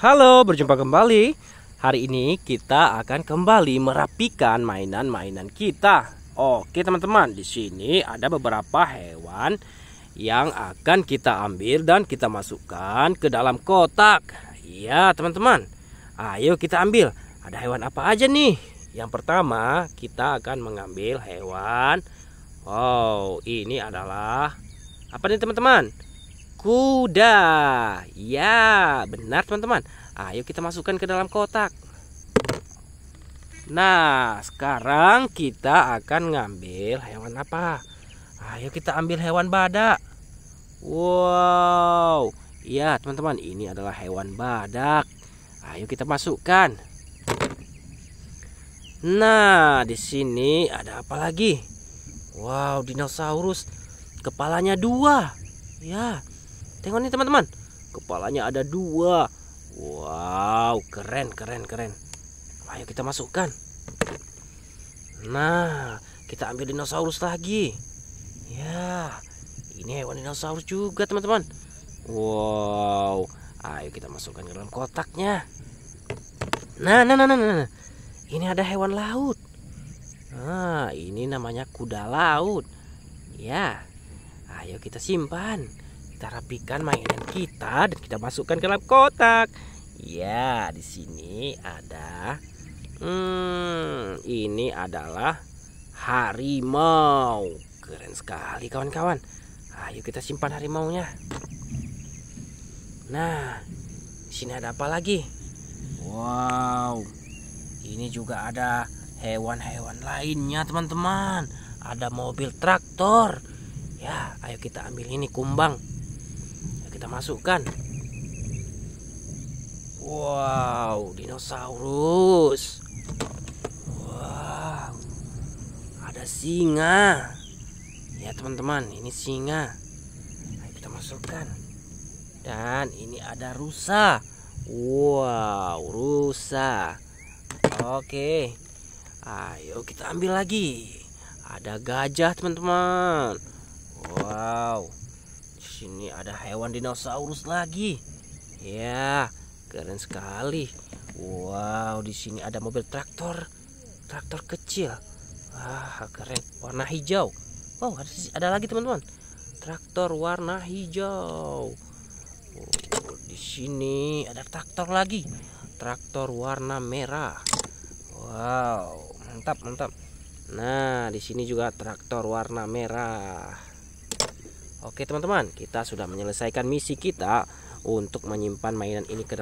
Halo, berjumpa kembali. Hari ini kita akan kembali merapikan mainan-mainan kita. Oke, teman-teman, di sini ada beberapa hewan yang akan kita ambil dan kita masukkan ke dalam kotak. Iya, teman-teman. Ayo kita ambil. Ada hewan apa aja nih? Yang pertama, kita akan mengambil hewan. Wow, ini adalah apa nih, teman-teman? kuda. Ya, benar teman-teman. Ayo kita masukkan ke dalam kotak. Nah, sekarang kita akan ngambil hewan apa? Ayo kita ambil hewan badak. Wow. Ya, teman-teman, ini adalah hewan badak. Ayo kita masukkan. Nah, di sini ada apa lagi? Wow, dinosaurus. Kepalanya dua. Ya, Tengok nih teman-teman. Kepalanya ada dua. Wow, keren, keren, keren. Ayo kita masukkan. Nah, kita ambil dinosaurus lagi. Ya, ini hewan dinosaurus juga teman-teman. Wow, ayo kita masukkan ke dalam kotaknya. Nah, nah, nah, nah, nah. nah. Ini ada hewan laut. Nah, ini namanya kuda laut. Ya, ayo kita simpan kita rapikan mainan kita dan kita masukkan ke dalam kotak. Ya, di sini ada hmm, ini adalah harimau. Keren sekali kawan-kawan. Ayo kita simpan harimau nya Nah, di sini ada apa lagi? Wow. Ini juga ada hewan-hewan lainnya, teman-teman. Ada mobil traktor. Ya, ayo kita ambil ini kumbang kita masukkan wow dinosaurus wow ada singa ya teman-teman ini singa Ayo kita masukkan dan ini ada rusa wow rusa oke ayo kita ambil lagi ada gajah teman-teman wow sini ada hewan dinosaurus lagi. Ya, keren sekali. Wow, di sini ada mobil traktor. Traktor kecil. ah keren. Warna hijau. Wow, oh, ada, ada lagi teman-teman. Traktor warna hijau. Oh, di sini ada traktor lagi. Traktor warna merah. Wow, mantap, mantap. Nah, di sini juga traktor warna merah. Oke teman-teman, kita sudah menyelesaikan misi kita untuk menyimpan mainan ini ke dalam